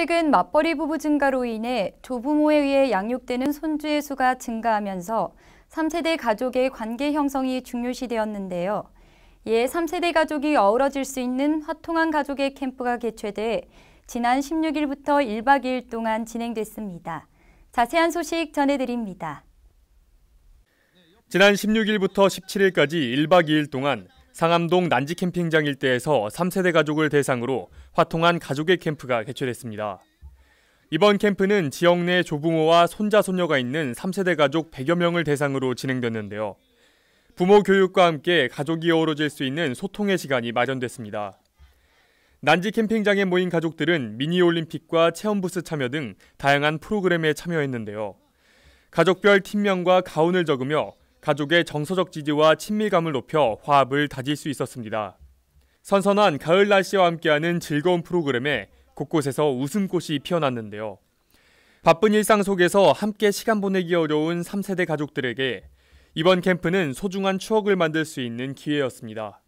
최근 맞벌이 부부 증가로 인해 조부모에 의해 양육되는 손주의 수가 증가하면서 3세대 가족의 관계 형성이 중요시되었는데요. 이 예, 3세대 가족이 어우러질 수 있는 화통한 가족의 캠프가 개최돼 지난 16일부터 1박 2일 동안 진행됐습니다. 자세한 소식 전해드립니다. 지난 16일부터 17일까지 1박 2일 동안 상암동 난지 캠핑장 일대에서 3세대 가족을 대상으로 화통한 가족의 캠프가 개최됐습니다. 이번 캠프는 지역 내 조부모와 손자 손녀가 있는 3세대 가족 100여 명을 대상으로 진행됐는데요. 부모 교육과 함께 가족이 어우러질 수 있는 소통의 시간이 마련됐습니다. 난지 캠핑장에 모인 가족들은 미니 올림픽과 체험 부스 참여 등 다양한 프로그램에 참여했는데요. 가족별 팀명과 가훈을 적으며 가족의 정서적 지지와 친밀감을 높여 화합을 다질 수 있었습니다. 선선한 가을 날씨와 함께하는 즐거운 프로그램에 곳곳에서 웃음꽃이 피어났는데요. 바쁜 일상 속에서 함께 시간 보내기 어려운 3세대 가족들에게 이번 캠프는 소중한 추억을 만들 수 있는 기회였습니다.